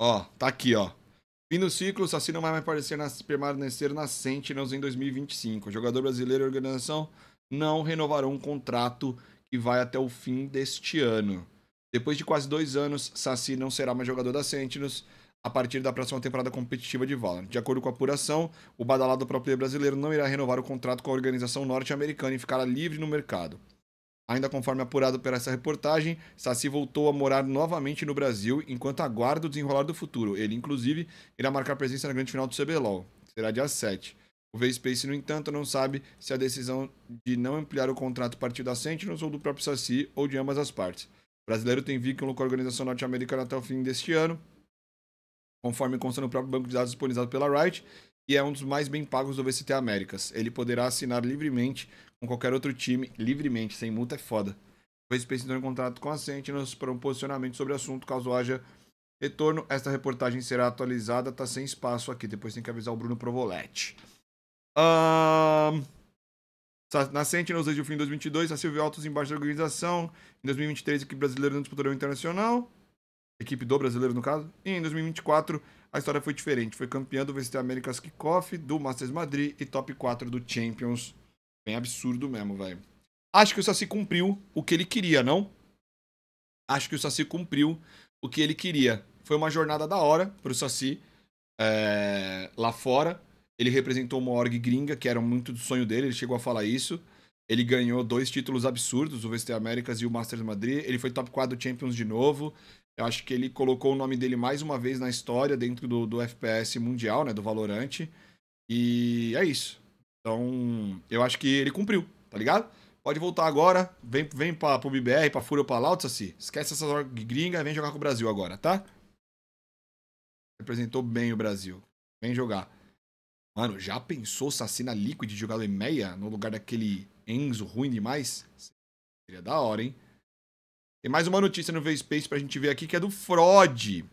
Ó, tá aqui, ó. Fim do ciclo, o não vai mais aparecer nas, permanecer na Sentinels em 2025. O jogador brasileiro e a organização não renovarão um contrato que vai até o fim deste ano. Depois de quase dois anos, Saci não será mais jogador da Sentinels a partir da próxima temporada competitiva de Valorant. De acordo com a apuração, o badalado próprio brasileiro não irá renovar o contrato com a organização norte-americana e ficará livre no mercado. Ainda conforme apurado por essa reportagem, Saci voltou a morar novamente no Brasil enquanto aguarda o desenrolar do futuro. Ele, inclusive, irá marcar presença na grande final do CBLOL, que será dia 7. O V-Space, no entanto, não sabe se a decisão de não ampliar o contrato partiu da Sentinels ou do próprio Saci ou de ambas as partes. O brasileiro tem vínculo com a organização norte-americana até o fim deste ano, conforme consta no próprio banco de dados disponibilizado pela Riot e é um dos mais bem pagos do VCT Américas. Ele poderá assinar livremente com qualquer outro time, livremente, sem multa é foda. O Space entrou em contrato com a Sentinels para um posicionamento sobre o assunto, caso haja retorno. Esta reportagem será atualizada, tá sem espaço aqui, depois tem que avisar o Bruno Provoletti. Um... Na Sentinels, desde o fim de 2022, a Silvio Altos embaixo da organização. Em 2023, equipe brasileira no Disputorão Internacional equipe do brasileiro no caso. E em 2024 a história foi diferente. Foi campeão do VCT Américas Kickoff, do Masters Madrid e top 4 do Champions. Bem absurdo mesmo, velho. Acho que o Saci cumpriu o que ele queria, não? Acho que o Saci cumpriu o que ele queria. Foi uma jornada da hora pro Saci é... lá fora. Ele representou uma org gringa, que era muito do sonho dele, ele chegou a falar isso. Ele ganhou dois títulos absurdos, o VCT Américas e o Masters Madrid. Ele foi top 4 do Champions de novo. Eu acho que ele colocou o nome dele mais uma vez na história dentro do, do FPS mundial, né? Do Valorante. E é isso. Então, eu acho que ele cumpriu, tá ligado? Pode voltar agora, vem, vem pra, pro BBR, pra Fúria ou pra Loud, Saci. Esquece essas gringas e vem jogar com o Brasil agora, tá? Representou bem o Brasil. Vem jogar. Mano, já pensou Saci na Liquid jogar o Emeia no lugar daquele Enzo ruim demais? Seria da hora, hein? Tem mais uma notícia no V-Space pra gente ver aqui, que é do Frode.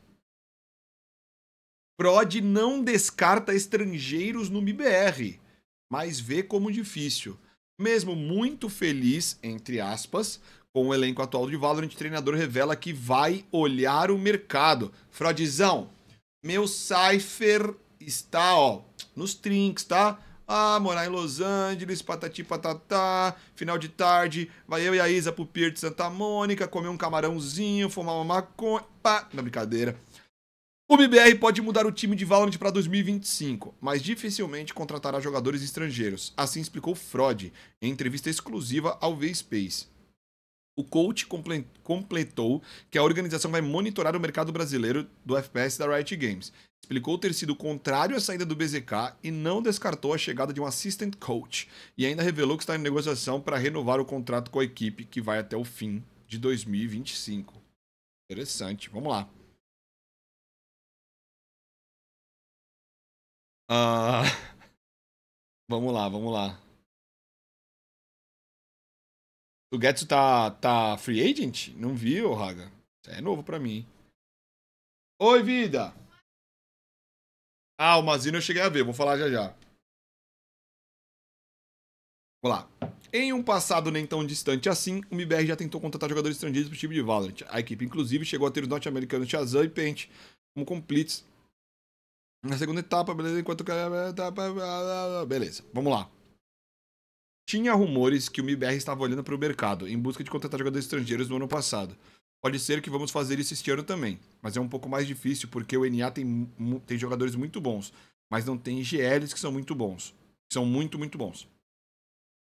Frode não descarta estrangeiros no MIBR, mas vê como difícil. Mesmo muito feliz, entre aspas, com o elenco atual de Valorant, o treinador revela que vai olhar o mercado. Frodizão, meu Cypher está, ó, nos trinks, tá? Ah, morar em Los Angeles, patati patatá, final de tarde, vai eu e a Isa pro Pier de Santa Mônica, comer um camarãozinho, fumar uma maconha. Pá. na brincadeira. O BBR pode mudar o time de Valorant para 2025, mas dificilmente contratará jogadores estrangeiros. Assim explicou Frode em entrevista exclusiva ao V-Space. O coach completou que a organização vai monitorar o mercado brasileiro do FPS da Riot Games. Explicou ter sido contrário à saída do BZK e não descartou a chegada de um assistant coach. E ainda revelou que está em negociação para renovar o contrato com a equipe, que vai até o fim de 2025. Interessante. Vamos lá. Uh... Vamos lá, vamos lá. O Getsu tá, tá free agent? Não vi, ô Raga. É novo pra mim. Oi, vida! Ah, o Mazino eu cheguei a ver, vou falar já já. Vamos lá. Em um passado nem tão distante assim, o MBR já tentou contratar jogadores estrangeiros pro time de Valorant. A equipe, inclusive, chegou a ter os norte-americanos Shazam e Paint como completes na segunda etapa, beleza? Enquanto que. Beleza, vamos lá. Tinha rumores que o MIBR estava olhando para o mercado em busca de contratar jogadores estrangeiros no ano passado. Pode ser que vamos fazer isso este ano também, mas é um pouco mais difícil porque o NA tem, tem jogadores muito bons, mas não tem GLs que são muito bons. são muito, muito bons.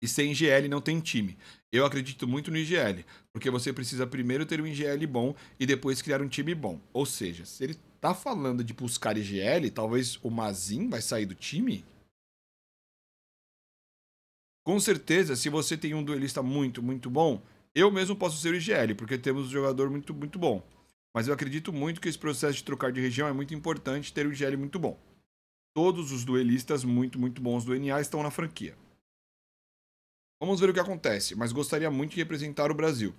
E sem IGL não tem time. Eu acredito muito no IGL, porque você precisa primeiro ter um IGL bom e depois criar um time bom. Ou seja, se ele tá falando de buscar IGL, talvez o Mazin vai sair do time, com certeza, se você tem um duelista muito, muito bom, eu mesmo posso ser o IGL, porque temos um jogador muito, muito bom. Mas eu acredito muito que esse processo de trocar de região é muito importante ter o IGL muito bom. Todos os duelistas muito, muito bons do NA estão na franquia. Vamos ver o que acontece, mas gostaria muito de representar o Brasil.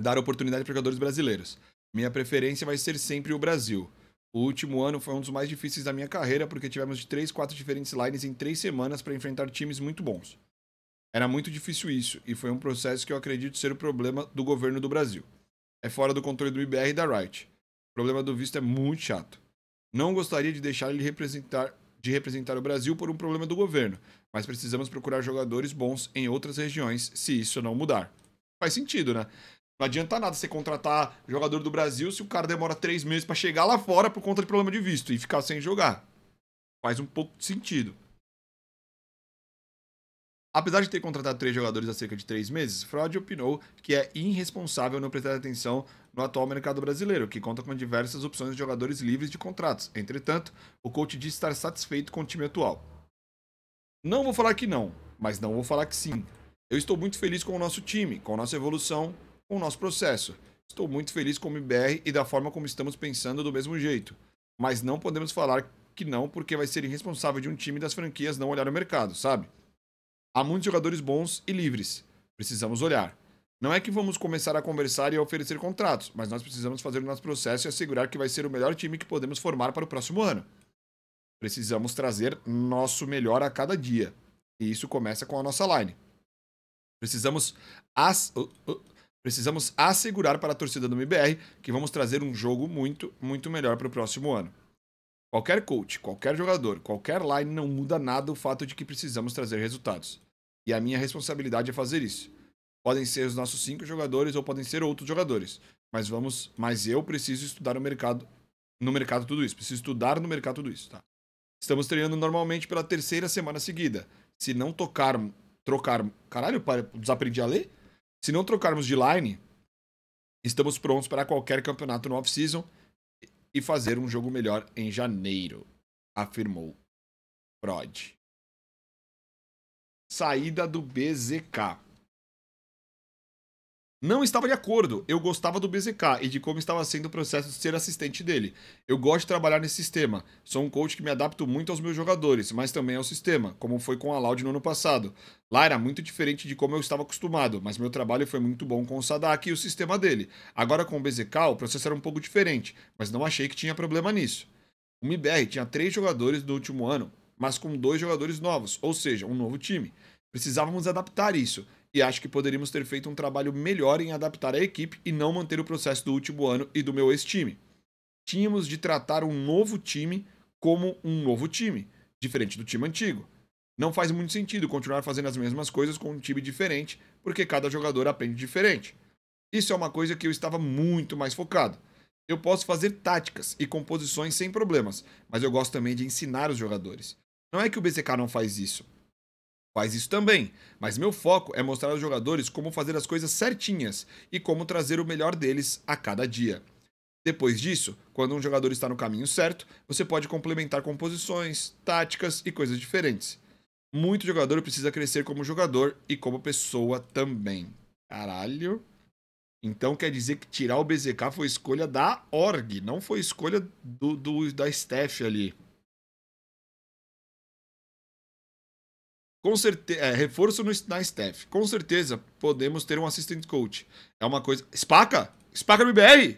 Dar oportunidade para jogadores brasileiros. Minha preferência vai ser sempre o Brasil. O último ano foi um dos mais difíceis da minha carreira porque tivemos de 3, 4 diferentes lines em 3 semanas para enfrentar times muito bons. Era muito difícil isso, e foi um processo que eu acredito ser o problema do governo do Brasil. É fora do controle do IBR e da Wright. O problema do visto é muito chato. Não gostaria de deixar ele representar, de representar o Brasil por um problema do governo, mas precisamos procurar jogadores bons em outras regiões se isso não mudar. Faz sentido, né? Não adianta nada você contratar jogador do Brasil se o cara demora três meses para chegar lá fora por conta de problema de visto e ficar sem jogar. Faz um pouco de sentido. Apesar de ter contratado três jogadores há cerca de três meses, Freud opinou que é irresponsável não prestar atenção no atual mercado brasileiro, que conta com diversas opções de jogadores livres de contratos. Entretanto, o coach diz estar satisfeito com o time atual. Não vou falar que não, mas não vou falar que sim. Eu estou muito feliz com o nosso time, com a nossa evolução, com o nosso processo. Estou muito feliz com o MBR e da forma como estamos pensando do mesmo jeito. Mas não podemos falar que não, porque vai ser irresponsável de um time das franquias não olhar o mercado, sabe? Há muitos jogadores bons e livres. Precisamos olhar. Não é que vamos começar a conversar e a oferecer contratos, mas nós precisamos fazer o nosso processo e assegurar que vai ser o melhor time que podemos formar para o próximo ano. Precisamos trazer nosso melhor a cada dia. E isso começa com a nossa line. Precisamos, as... Precisamos assegurar para a torcida do MBR que vamos trazer um jogo muito, muito melhor para o próximo ano. Qualquer coach, qualquer jogador, qualquer line não muda nada o fato de que precisamos trazer resultados. E a minha responsabilidade é fazer isso. Podem ser os nossos cinco jogadores ou podem ser outros jogadores. Mas vamos, mas eu preciso estudar o mercado, no mercado tudo isso. Preciso estudar no mercado tudo isso, tá? Estamos treinando normalmente pela terceira semana seguida. Se não tocar, trocar, caralho, desaprendi a ler? Se não trocarmos de line, estamos prontos para qualquer campeonato no off-season e fazer um jogo melhor em janeiro, afirmou Prod saída do BZK. Não estava de acordo. Eu gostava do BZK e de como estava sendo o processo de ser assistente dele. Eu gosto de trabalhar nesse sistema. Sou um coach que me adapto muito aos meus jogadores, mas também ao sistema, como foi com a Loud no ano passado. Lá era muito diferente de como eu estava acostumado, mas meu trabalho foi muito bom com o Sadak e o sistema dele. Agora com o BZK, o processo era um pouco diferente, mas não achei que tinha problema nisso. O MIBR tinha três jogadores no último ano mas com dois jogadores novos, ou seja, um novo time. Precisávamos adaptar isso, e acho que poderíamos ter feito um trabalho melhor em adaptar a equipe e não manter o processo do último ano e do meu ex-time. Tínhamos de tratar um novo time como um novo time, diferente do time antigo. Não faz muito sentido continuar fazendo as mesmas coisas com um time diferente, porque cada jogador aprende diferente. Isso é uma coisa que eu estava muito mais focado. Eu posso fazer táticas e composições sem problemas, mas eu gosto também de ensinar os jogadores. Não é que o BCK não faz isso. Faz isso também, mas meu foco é mostrar aos jogadores como fazer as coisas certinhas e como trazer o melhor deles a cada dia. Depois disso, quando um jogador está no caminho certo, você pode complementar composições, táticas e coisas diferentes. Muito jogador precisa crescer como jogador e como pessoa também. Caralho. Então quer dizer que tirar o BZK foi escolha da org, não foi escolha do, do da staff ali. Com certeza, é, reforço no, na staff. Com certeza podemos ter um assistant coach. É uma coisa. Spaca! Spaca BBR!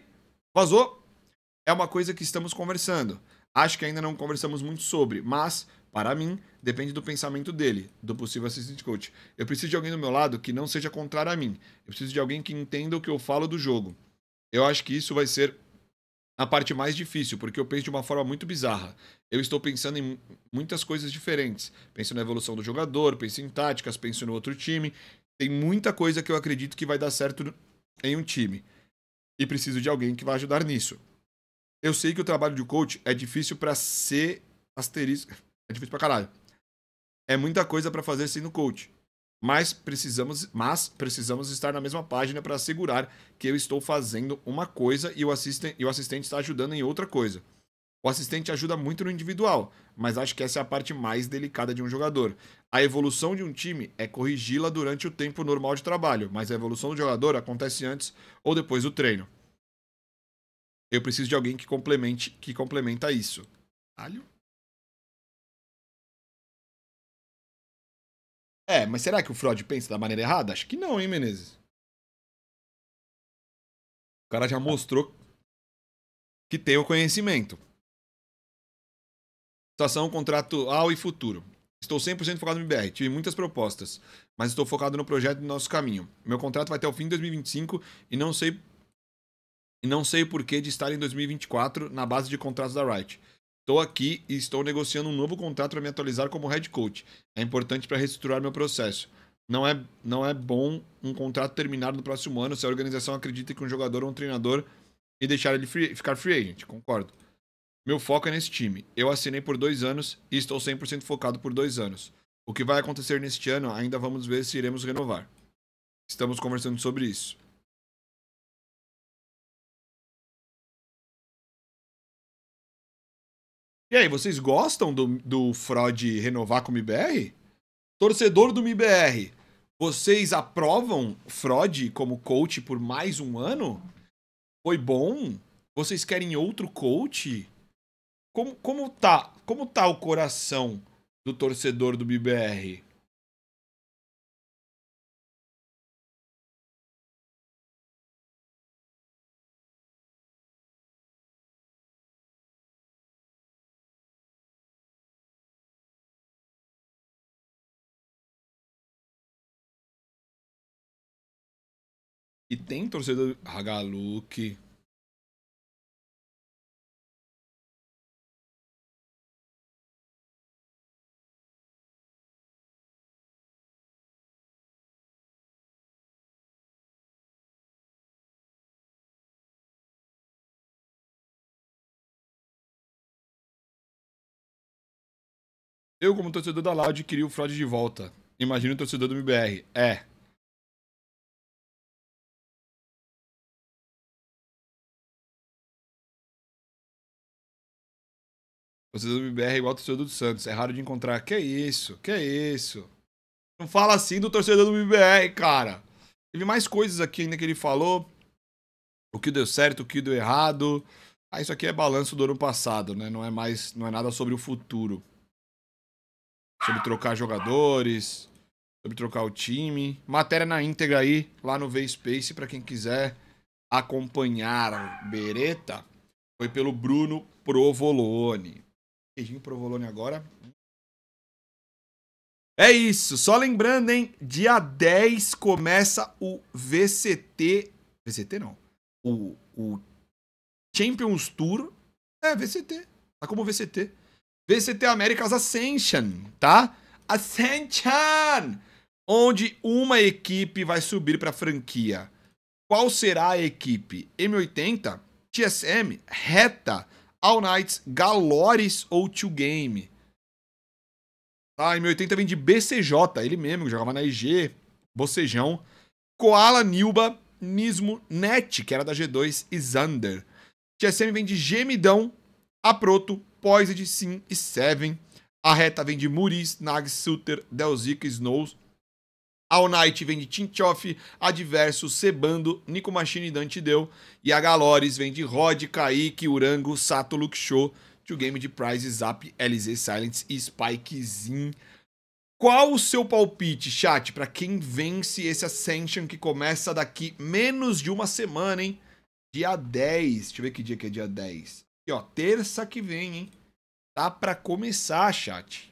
Vazou! É uma coisa que estamos conversando. Acho que ainda não conversamos muito sobre, mas, para mim, depende do pensamento dele, do possível assistant coach. Eu preciso de alguém do meu lado que não seja contrário a mim. Eu preciso de alguém que entenda o que eu falo do jogo. Eu acho que isso vai ser na parte mais difícil, porque eu penso de uma forma muito bizarra. Eu estou pensando em muitas coisas diferentes. Penso na evolução do jogador, penso em táticas, penso no outro time. Tem muita coisa que eu acredito que vai dar certo em um time. E preciso de alguém que vá ajudar nisso. Eu sei que o trabalho de coach é difícil para ser asterisco. É difícil pra caralho. É muita coisa para fazer sendo coach mas precisamos, mas precisamos estar na mesma página para assegurar que eu estou fazendo uma coisa e o, assistente, e o assistente está ajudando em outra coisa. O assistente ajuda muito no individual, mas acho que essa é a parte mais delicada de um jogador. A evolução de um time é corrigi-la durante o tempo normal de trabalho, mas a evolução do jogador acontece antes ou depois do treino. Eu preciso de alguém que complemente, que complementa isso. Alho? É, mas será que o Freud pensa da maneira errada? Acho que não, hein, Menezes? O cara já mostrou que tem o conhecimento. Situação contratual e futuro. Estou 100% focado no MBR. Tive muitas propostas, mas estou focado no projeto do nosso caminho. Meu contrato vai até o fim de 2025 e não sei e não sei o porquê de estar em 2024 na base de contratos da Wright. Estou aqui e estou negociando um novo contrato para me atualizar como head coach. É importante para reestruturar meu processo. Não é, não é bom um contrato terminar no próximo ano se a organização acredita que um jogador ou um treinador e deixar ele free, ficar free agent. Concordo. Meu foco é nesse time. Eu assinei por dois anos e estou 100% focado por dois anos. O que vai acontecer neste ano ainda vamos ver se iremos renovar. Estamos conversando sobre isso. E aí, vocês gostam do, do Freud renovar o MBR? Torcedor do MBR, vocês aprovam Freud como coach por mais um ano? Foi bom? Vocês querem outro coach? Como, como, tá, como tá o coração do torcedor do MBR? tem torcedor. Hagaluk. Eu, como torcedor da Loud, queria o Frode de volta. Imagina o torcedor do MBR. É, Vocês do MBR é igual ao torcedor do Santos. É raro de encontrar. Que é isso? Que é isso? Não fala assim do torcedor do MBR, cara. Teve mais coisas aqui ainda que ele falou. O que deu certo, o que deu errado. Ah, isso aqui é balanço do ano passado, né? Não é mais, não é nada sobre o futuro. Sobre trocar jogadores, sobre trocar o time. Matéria na íntegra aí, lá no V-Space, para quem quiser acompanhar. Bereta foi pelo Bruno Provolone. Queijinho provolone agora. É isso. Só lembrando, hein? Dia 10 começa o VCT. VCT não. O, o Champions Tour. É, VCT. Tá como VCT. VCT Américas Ascension, tá? Ascension! Onde uma equipe vai subir pra franquia. Qual será a equipe? M80, TSM, Reta, All Knights, Galores ou Two Game. Tá, em M80 vem de BCJ, ele mesmo, que jogava na IG, Bocejão. Koala, Nilba, Nismo, Net, que era da G2, e Xander. TSM vem de Gemidão, Aproto, Poised, Sim e Seven. A reta vem de Muris, Nag, Suter, Delzica, Snows All Night vem de Tinchoff, Adverso, Sebando, Nico Machine e Dante Deu. E a Galores vem de Rod, Kaique, Urango, Sato, Look Show, Tio Game de Prize, Zap, LZ Silence e Spikezin. Qual o seu palpite, chat, para quem vence esse Ascension que começa daqui menos de uma semana, hein? Dia 10. Deixa eu ver que dia que é dia 10. Aqui, ó, terça que vem, hein? Tá pra começar, chat.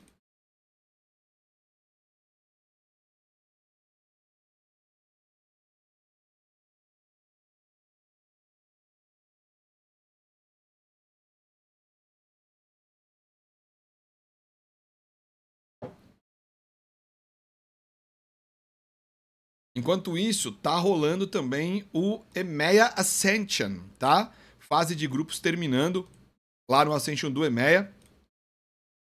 Enquanto isso, tá rolando também o EMEA Ascension, tá? Fase de grupos terminando lá no Ascension do EMEA.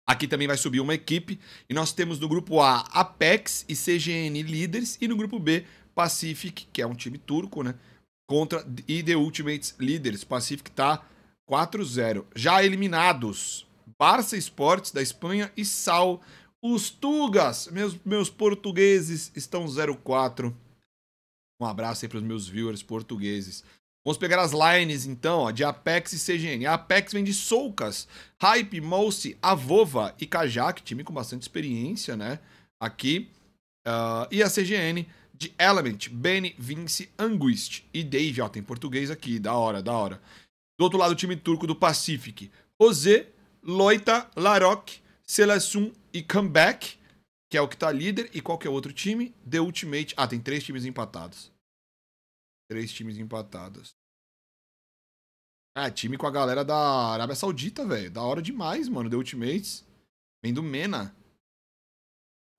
Aqui também vai subir uma equipe. E nós temos no grupo A Apex e CGN Leaders. E no grupo B, Pacific, que é um time turco, né? Contra e The Ultimates Leaders. Pacific tá 4-0. Já eliminados. Barça Esportes da Espanha e Sal os Tugas, meus, meus portugueses, estão 04. Um abraço aí para os meus viewers portugueses. Vamos pegar as lines então, ó, de Apex e CGN. A Apex vem de Soucas, Hype, Mouse, Avova e Kajak, time com bastante experiência, né? Aqui. Uh, e a CGN de Element, Benny, Vince, Anguist e Dave. Ó, tem português aqui, da hora, da hora. Do outro lado, o time turco do Pacific. José, Loita, Larok, Selassun e Comeback, que é o que tá líder, e qualquer é outro time, The Ultimate. Ah, tem três times empatados. Três times empatados. Ah, time com a galera da Arábia Saudita, velho. Da hora demais, mano. The Ultimates. Vem do Mena.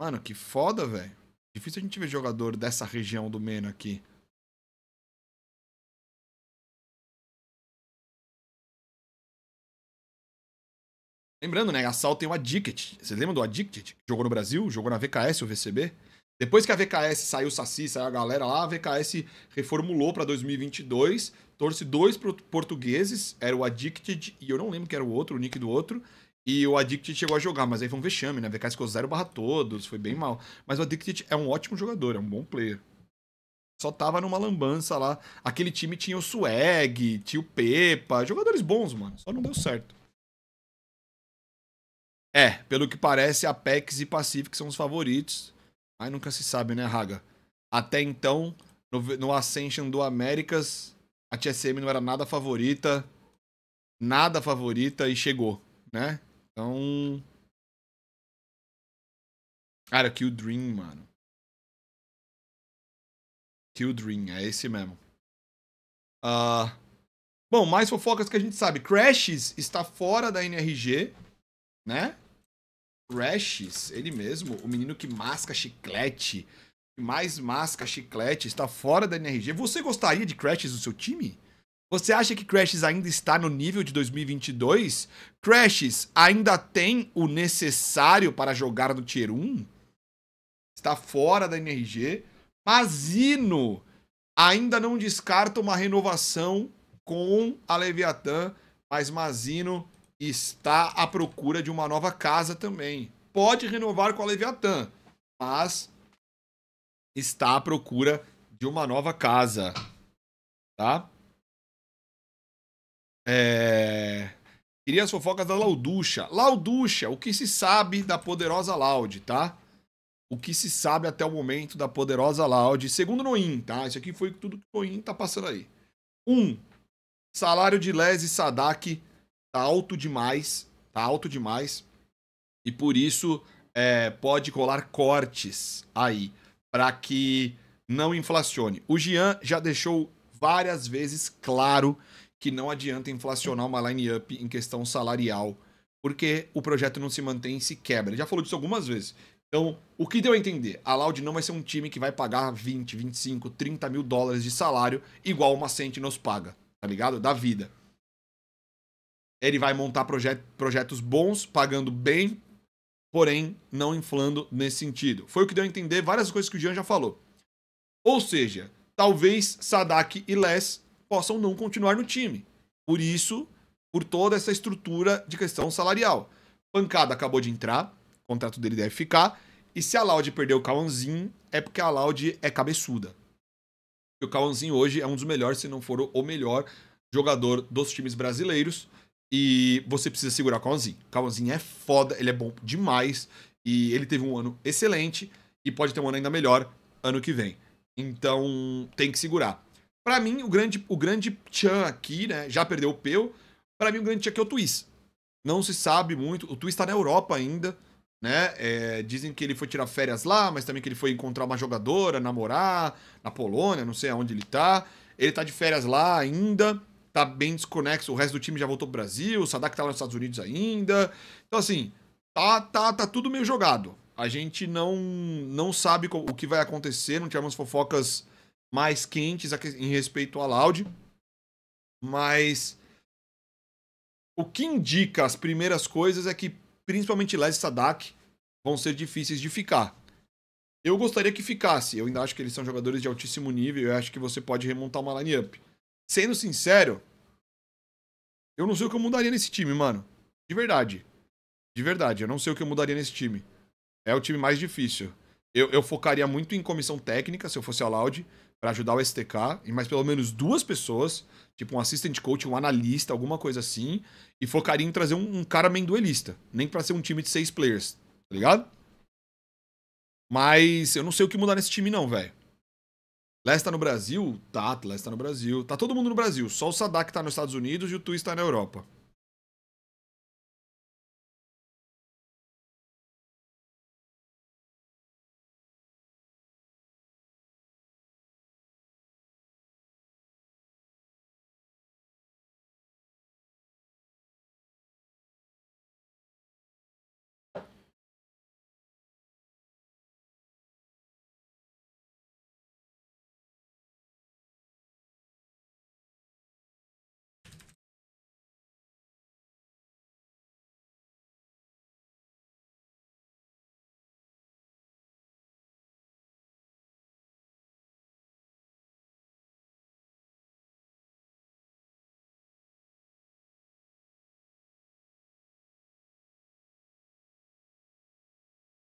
Mano, que foda, velho. Difícil a gente ver jogador dessa região do Mena aqui. Lembrando, né? A Sal tem o Addicted. Vocês lembram do Addicted? Jogou no Brasil, jogou na VKS, o VCB. Depois que a VKS saiu o Saci, saiu a galera lá, a VKS reformulou para 2022, torce dois portugueses, era o Addicted e eu não lembro que era o outro, o nick do outro. E o Addicted chegou a jogar, mas aí foi um vexame, né? A VKS ficou 0 barra todos, foi bem mal. Mas o Addicted é um ótimo jogador, é um bom player. Só tava numa lambança lá. Aquele time tinha o Swag, tinha o Pepa, jogadores bons, mano. Só não deu certo. É, pelo que parece, Apex e Pacific são os favoritos. Mas nunca se sabe, né, Raga? Até então, no, no Ascension do Américas, a TSM não era nada favorita. Nada favorita e chegou, né? Então. Cara, Kill Dream, mano. Kill Dream, é esse mesmo. Uh... Bom, mais fofocas que a gente sabe. Crashes está fora da NRG, né? Rashes, ele mesmo, o menino que masca chiclete, que mais masca chiclete, está fora da NRG. Você gostaria de Crashes no seu time? Você acha que Crashes ainda está no nível de 2022? Crashes ainda tem o necessário para jogar no Tier 1? Está fora da NRG. Mazino ainda não descarta uma renovação com a Leviathan, mas Mazino está à procura de uma nova casa também. Pode renovar com a Leviatã, mas está à procura de uma nova casa. Tá? É... Queria as fofocas da Lauducha. Lauducha, o que se sabe da poderosa Laud, tá? O que se sabe até o momento da poderosa Laude, segundo Noim, tá? Isso aqui foi tudo que o Noim tá passando aí. 1. Um, salário de Les e Sadak tá alto demais, tá alto demais. E por isso é, pode colar cortes aí, para que não inflacione. O Gian já deixou várias vezes claro que não adianta inflacionar uma line-up em questão salarial, porque o projeto não se mantém e se quebra. Ele já falou disso algumas vezes. Então, o que deu a entender? A Loud não vai ser um time que vai pagar 20, 25, 30 mil dólares de salário, igual uma nos paga, tá ligado? Da vida. Ele vai montar projet projetos bons, pagando bem, porém não inflando nesse sentido. Foi o que deu a entender várias coisas que o Jean já falou. Ou seja, talvez Sadak e Les possam não continuar no time. Por isso, por toda essa estrutura de questão salarial. Pancada acabou de entrar, o contrato dele deve ficar. E se a Loud perdeu o Cauãzinho, é porque a Loud é cabeçuda. O Cauãzinho hoje é um dos melhores, se não for o melhor jogador dos times brasileiros. E você precisa segurar o Calvanzinho. O Calvanzinho é foda, ele é bom demais. E ele teve um ano excelente e pode ter um ano ainda melhor ano que vem. Então, tem que segurar. Para mim, o grande, o grande Chan aqui, né? Já perdeu o Peu. Para mim, o grande Chan aqui é o Twist. Não se sabe muito. O Twist tá na Europa ainda, né? É, dizem que ele foi tirar férias lá, mas também que ele foi encontrar uma jogadora, namorar, na Polônia, não sei aonde ele tá. Ele tá de férias lá ainda tá bem desconexo, o resto do time já voltou pro Brasil, o Sadak tá lá nos Estados Unidos ainda. Então, assim, tá, tá, tá tudo meio jogado. A gente não, não sabe o que vai acontecer, não tivemos fofocas mais quentes em respeito ao Loud, mas o que indica as primeiras coisas é que principalmente Les e Sadak vão ser difíceis de ficar. Eu gostaria que ficasse, eu ainda acho que eles são jogadores de altíssimo nível, eu acho que você pode remontar uma lineup. up sendo sincero, eu não sei o que eu mudaria nesse time, mano. De verdade. De verdade, eu não sei o que eu mudaria nesse time. É o time mais difícil. Eu, eu focaria muito em comissão técnica, se eu fosse a Loud, para ajudar o STK, e mais pelo menos duas pessoas, tipo um assistente coach, um analista, alguma coisa assim, e focaria em trazer um, um cara meio Nem para ser um time de seis players, tá ligado? Mas eu não sei o que mudar nesse time, não, velho. Lesta tá no Brasil? Tá, Lesta tá no Brasil. Tá todo mundo no Brasil. Só o Sadak tá nos Estados Unidos e o Twist tá na Europa.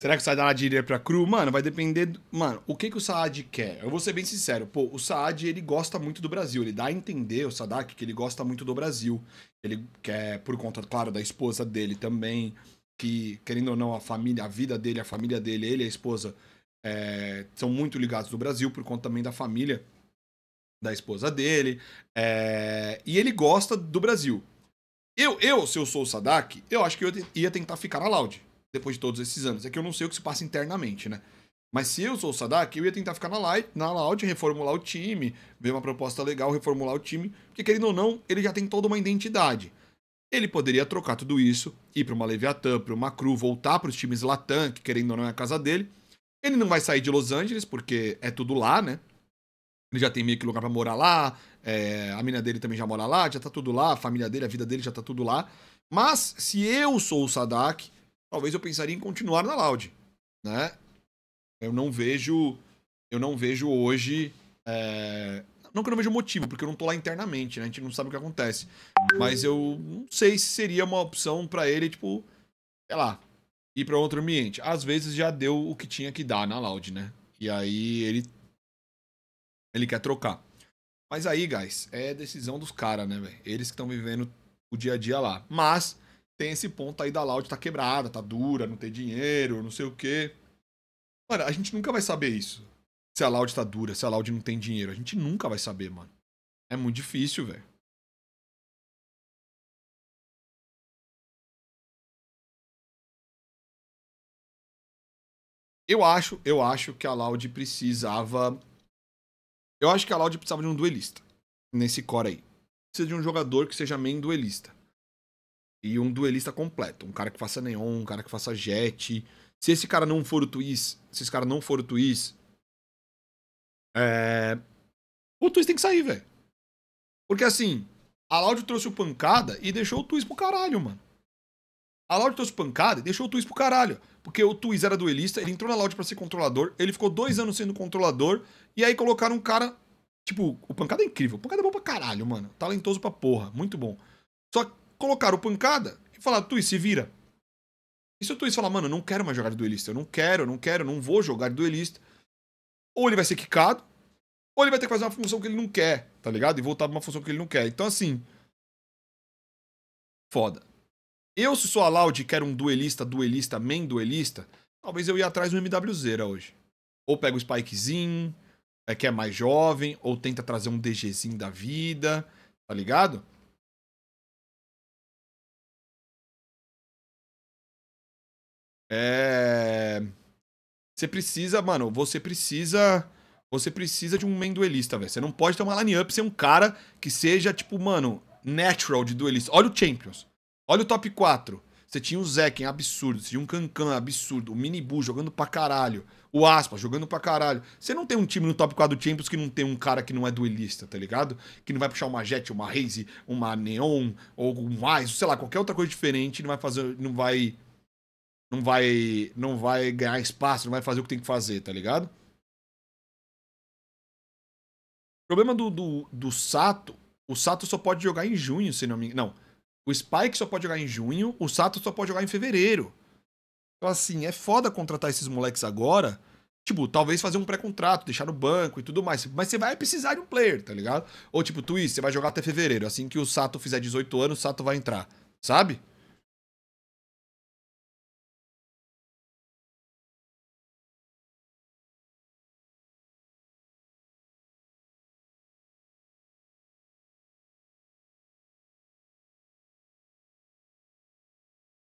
Será que o Saad iria pra cru? Mano, vai depender. Do... Mano, o que, que o Saad quer? Eu vou ser bem sincero. Pô, o Saad, ele gosta muito do Brasil. Ele dá a entender, o Sadak, que ele gosta muito do Brasil. Ele quer, por conta, claro, da esposa dele também. Que, querendo ou não, a família, a vida dele, a família dele, ele e a esposa é, são muito ligados no Brasil, por conta também da família da esposa dele. É, e ele gosta do Brasil. Eu, eu, se eu sou o Sadak, eu acho que eu ia tentar ficar na Loud depois de todos esses anos. É que eu não sei o que se passa internamente, né? Mas se eu sou o Sadak, eu ia tentar ficar na Light na loud reformular o time, ver uma proposta legal, reformular o time, porque querendo ou não, ele já tem toda uma identidade. Ele poderia trocar tudo isso, ir para uma Leviathan, para uma Cru, voltar para os times Latam, que querendo ou não é a casa dele. Ele não vai sair de Los Angeles, porque é tudo lá, né? Ele já tem meio que lugar para morar lá, é, a mina dele também já mora lá, já tá tudo lá, a família dele, a vida dele já tá tudo lá. Mas se eu sou o Sadak, talvez eu pensaria em continuar na Loud, né? Eu não vejo, eu não vejo hoje, é... não que eu não vejo motivo, porque eu não tô lá internamente, né? A gente não sabe o que acontece, mas eu não sei se seria uma opção para ele, tipo, sei lá, ir para outro ambiente. Às vezes já deu o que tinha que dar na Loud, né? E aí ele ele quer trocar. Mas aí, guys, é decisão dos caras, né, velho? Eles que estão vivendo o dia a dia lá. Mas tem esse ponto aí da Loud tá quebrada, tá dura, não tem dinheiro, não sei o quê. Mano, a gente nunca vai saber isso. Se a Loud tá dura, se a Loud não tem dinheiro. A gente nunca vai saber, mano. É muito difícil, velho. Eu acho, eu acho que a Loud precisava. Eu acho que a Loud precisava de um duelista. Nesse core aí. Precisa de um jogador que seja main duelista. E um duelista completo. Um cara que faça neon, um cara que faça jet. Se esse cara não for o Twist, se esse cara não for o Twist. É... O Twist tem que sair, velho. Porque assim, a Laudio trouxe o pancada e deixou o Twist pro caralho, mano. A Loud trouxe o pancada e deixou o Twiz pro caralho. Porque o Twiz era duelista, ele entrou na Loud para ser controlador, ele ficou dois anos sendo controlador, e aí colocaram um cara. Tipo, o pancada é incrível. O pancada é bom pra caralho, mano. Talentoso pra porra, muito bom. Só colocaram pancada e falaram, Twitch, se vira. E se o Twitch falar, mano, eu não quero mais jogar de duelista, eu não quero, eu não quero, eu não vou jogar de duelista. Ou ele vai ser quicado, ou ele vai ter que fazer uma função que ele não quer, tá ligado? E voltar pra uma função que ele não quer. Então, assim. Foda. Eu, se sou a Loud e quero um duelista, duelista, main duelista, talvez eu ia atrás do MWZ hoje. Ou pega o Spikezinho, é que é mais jovem, ou tenta trazer um DGzinho da vida, tá ligado? É. Você precisa, mano, você precisa. Você precisa de um main duelista, velho. Você não pode ter uma line-up sem um cara que seja, tipo, mano, natural de duelista. Olha o Champions. Olha o top 4. Você tinha o Zekken, absurdo. Você tinha um Cancan, absurdo. O Minibu jogando pra caralho. O Aspa jogando pra caralho. Você não tem um time no top 4 do Champions que não tem um cara que não é duelista, tá ligado? Que não vai puxar uma Jet, uma Raze, uma Neon, ou um sei lá, qualquer outra coisa diferente. Não vai fazer. Não vai não vai, não vai ganhar espaço, não vai fazer o que tem que fazer, tá ligado? O problema do, do, do Sato, o Sato só pode jogar em junho, se não me engano. Não, o Spike só pode jogar em junho, o Sato só pode jogar em fevereiro. Então, assim, é foda contratar esses moleques agora. Tipo, talvez fazer um pré-contrato, deixar no banco e tudo mais. Mas você vai precisar de um player, tá ligado? Ou tipo, Twist, você vai jogar até fevereiro. Assim que o Sato fizer 18 anos, o Sato vai entrar. Sabe?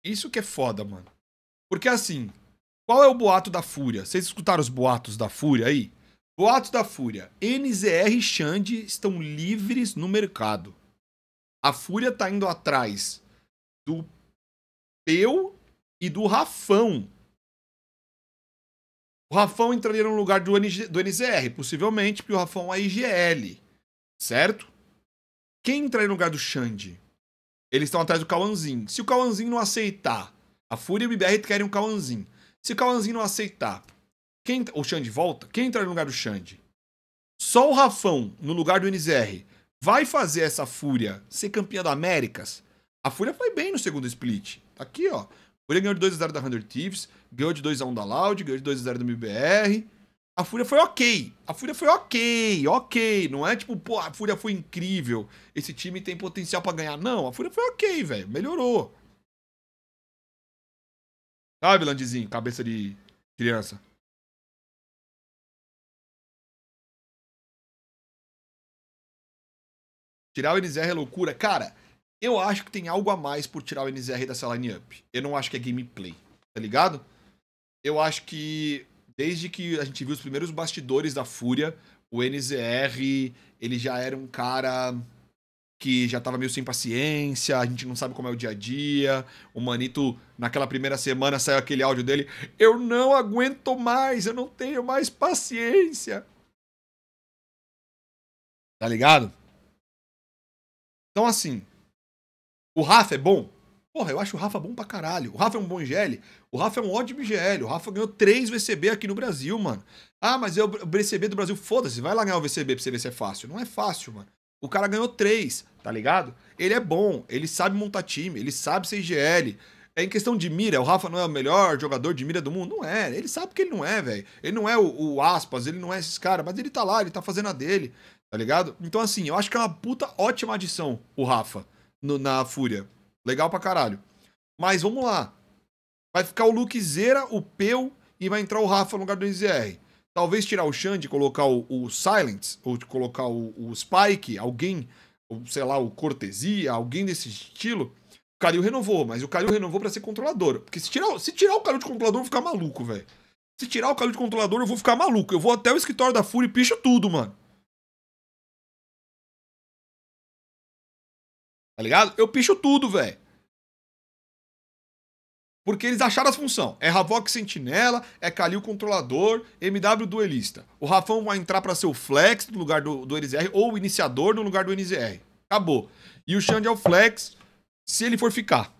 Isso que é foda, mano. Porque assim, qual é o boato da Fúria? Vocês escutaram os boatos da Fúria aí? Boatos da Fúria. NZR e Xande estão livres no mercado. A Fúria tá indo atrás do Peu e do Rafão. O Rafão entraria no lugar do, NG, do NZR, possivelmente, porque o Rafão é IGL, certo? Quem entraria no lugar do Xande? Eles estão atrás do Cauãzinho. Se o Cauãzinho não aceitar, a Fúria e o BBR querem o Cauãzinho. Se o Cauãzinho não aceitar, quem tá, o Xande volta, quem entrar no lugar do Xande? Só o Rafão, no lugar do NZR, vai fazer essa Fúria ser campeã da Américas? A Fúria foi bem no segundo split. Tá aqui, ó. Fúria ganhou de 2x0 da Thunder Thieves, ganhou de 2x1 da Loud, ganhou de 2x0 do MBR a Fúria foi ok. A Fúria foi ok, ok. Não é tipo, pô, a Fúria foi incrível. Esse time tem potencial para ganhar. Não, a Fúria foi ok, velho. Melhorou. Sabe, Landizinho? Cabeça de criança. Tirar o NZR é loucura. Cara, eu acho que tem algo a mais por tirar o NZR dessa lineup. Eu não acho que é gameplay, tá ligado? Eu acho que desde que a gente viu os primeiros bastidores da Fúria, o NZR, ele já era um cara que já tava meio sem paciência, a gente não sabe como é o dia a dia. O Manito, naquela primeira semana, saiu aquele áudio dele: Eu não aguento mais, eu não tenho mais paciência. Tá ligado? Então, assim, o Rafa é bom? Porra, eu acho o Rafa bom pra caralho. O Rafa é um bom GL. O Rafa é um ótimo GL. O Rafa ganhou 3 VCB aqui no Brasil, mano. Ah, mas é o VCB do Brasil. Foda-se, vai lá ganhar o VCB pra você ver se é fácil. Não é fácil, mano. O cara ganhou 3, tá ligado? Ele é bom, ele sabe montar time, ele sabe ser GL. É em questão de mira, o Rafa não é o melhor jogador de mira do mundo? Não é, ele sabe que ele não é, velho. Ele não é o, o aspas, ele não é esses caras, mas ele tá lá, ele tá fazendo a dele, tá ligado? Então, assim, eu acho que é uma puta ótima adição o Rafa no, na Fúria. Legal pra caralho. Mas vamos lá. Vai ficar o Luke Zera, o Peu e vai entrar o Rafa no lugar do NZR. Talvez tirar o Xande e colocar o, o Silence, ou colocar o, o Spike, alguém, ou, sei lá, o Cortesia, alguém desse estilo. O Calil renovou, mas o Calil renovou para ser controlador. Porque se tirar, se tirar o Calil de controlador, eu vou ficar maluco, velho. Se tirar o Calil de controlador, eu vou ficar maluco. Eu vou até o escritório da fury e picho tudo, mano. Tá ligado? Eu picho tudo, velho. Porque eles acharam as funções. É Havok Sentinela, é Kalil Controlador, MW Duelista. O Rafão vai entrar para ser o Flex no lugar do, do NZR, ou o Iniciador no lugar do NZR. Acabou. E o Xande é o Flex, se ele for ficar.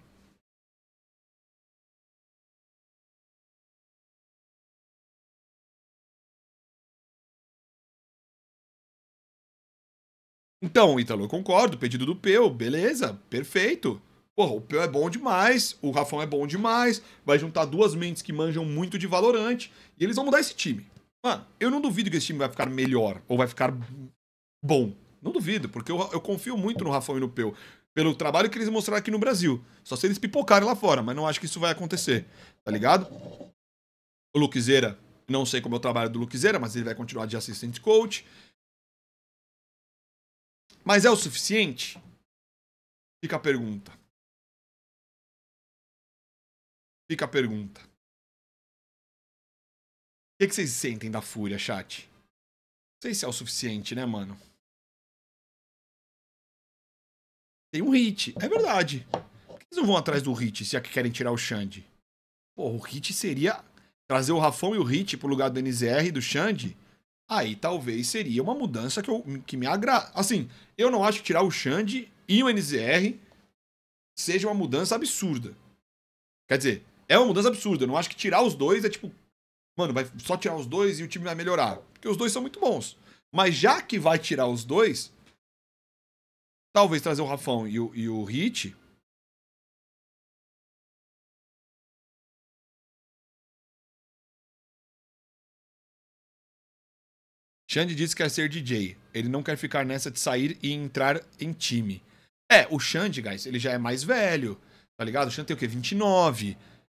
Então, Ítalo, eu concordo, pedido do Peu, beleza, perfeito. Porra, o Peu é bom demais, o Rafão é bom demais, vai juntar duas mentes que manjam muito de valorante e eles vão mudar esse time. Mano, eu não duvido que esse time vai ficar melhor ou vai ficar bom. Não duvido, porque eu, eu confio muito no Rafão e no Peu pelo trabalho que eles mostraram aqui no Brasil. Só se eles pipocarem lá fora, mas não acho que isso vai acontecer, tá ligado? O Luquizeira, não sei como é o trabalho do Luquizeira, mas ele vai continuar de assistente coach. Mas é o suficiente? Fica a pergunta. Fica a pergunta. O que, que vocês sentem da fúria, chat? Não sei se é o suficiente, né, mano? Tem um hit. É verdade. Por que eles não vão atrás do hit se é que querem tirar o Xande? Pô, o hit seria trazer o Rafão e o hit pro lugar do NZR e do Xande aí talvez seria uma mudança que, eu, que me agra Assim, eu não acho que tirar o Xande e o NZR seja uma mudança absurda. Quer dizer, é uma mudança absurda. Eu não acho que tirar os dois é tipo. Mano, vai só tirar os dois e o time vai melhorar. Porque os dois são muito bons. Mas já que vai tirar os dois, talvez trazer o Rafão e o, e o Hit Xande diz que quer ser DJ. Ele não quer ficar nessa de sair e entrar em time. É, o Xande, guys, ele já é mais velho, tá ligado? O Xande tem o quê? 29.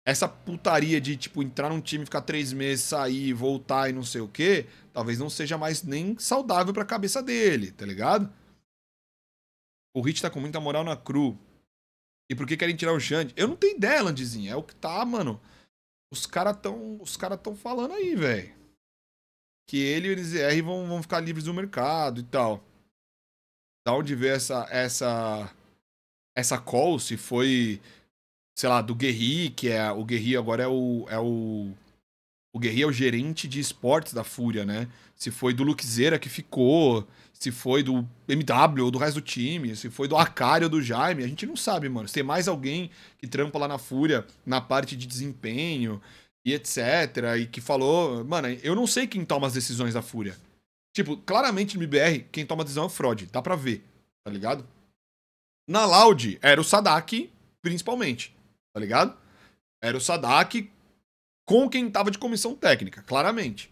Essa putaria de, tipo, entrar num time, ficar três meses, sair, voltar e não sei o quê, talvez não seja mais nem saudável pra cabeça dele, tá ligado? O Hit tá com muita moral na cru. E por que querem tirar o Xande? Eu não tenho ideia, Landzinho. É o que tá, mano. Os caras tão, os cara tão falando aí, velho que ele e o NZR vão, vão ficar livres do mercado e tal. Da onde veio essa, essa, essa call, se foi, sei lá, do Guerri, que é o Guerri agora é o, é o o Guerri é o gerente de esportes da Fúria, né? Se foi do Luquezeira que ficou, se foi do MW ou do resto do time, se foi do Acário ou do Jaime, a gente não sabe, mano. Se tem mais alguém que trampa lá na Fúria na parte de desempenho, e etc. E que falou, mano, eu não sei quem toma as decisões da Fúria. Tipo, claramente no MBR, quem toma a decisão é o Frode, dá pra ver, tá ligado? Na Loud, era o Sadak, principalmente, tá ligado? Era o Sadak com quem tava de comissão técnica, claramente.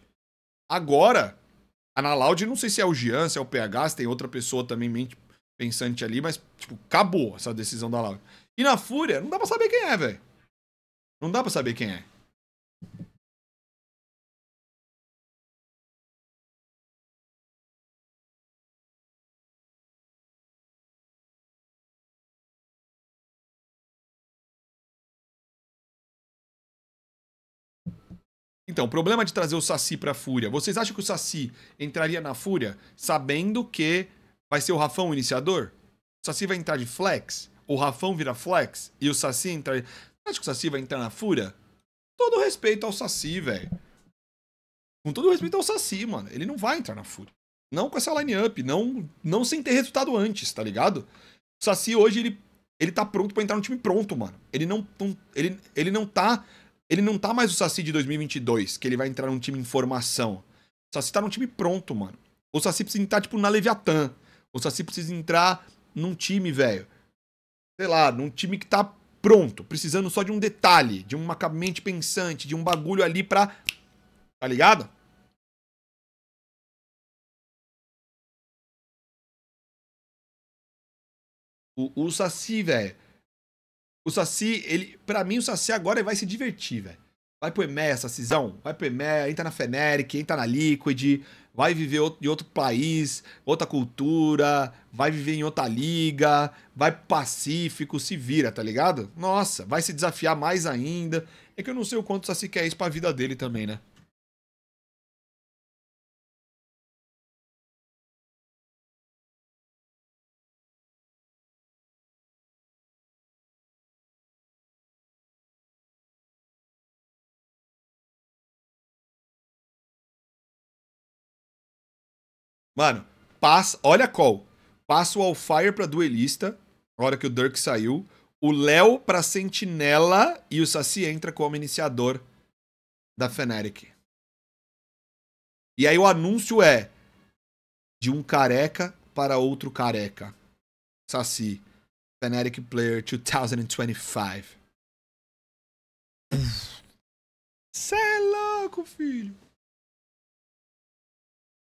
Agora, a Loud não sei se é o Jean, se é o PH, se tem outra pessoa também mente pensante ali, mas, tipo, acabou essa decisão da Loud. E na Fúria, não dá pra saber quem é, velho. Não dá pra saber quem é. então, problema de trazer o Saci pra Fúria. Vocês acham que o Saci entraria na Fúria sabendo que vai ser o Rafão o iniciador? O Saci vai entrar de flex? O Rafão vira flex? E o Saci entra? Você acha que o Saci vai entrar na Fúria? Todo respeito ao Saci, velho. Com todo respeito ao Saci, mano. Ele não vai entrar na Fúria. Não com essa line-up. Não, não sem ter resultado antes, tá ligado? O Saci hoje ele, ele tá pronto para entrar no time pronto, mano. Ele não, ele, ele não tá ele não tá mais o Saci de 2022, que ele vai entrar num time em formação. O Saci tá num time pronto, mano. O Saci precisa entrar, tipo, na Leviatã. O Saci precisa entrar num time, velho. Sei lá, num time que tá pronto, precisando só de um detalhe, de uma mente pensante, de um bagulho ali pra. Tá ligado? O, o Saci, velho o Saci, ele, pra mim, o Saci agora vai se divertir, velho. Vai pro EMEA, Sacizão. Vai pro EMEA, entra na Feneric, entra na Liquid, vai viver em outro país, outra cultura, vai viver em outra liga, vai pro Pacífico, se vira, tá ligado? Nossa, vai se desafiar mais ainda. É que eu não sei o quanto o Saci quer isso pra vida dele também, né? Mano, passa, olha a call. Passa o Alfire pra duelista, na hora que o Dirk saiu. O Léo pra sentinela e o Saci entra como iniciador da Fnatic. E aí o anúncio é de um careca para outro careca. Saci, Fnatic Player 2025. Cê é louco, filho.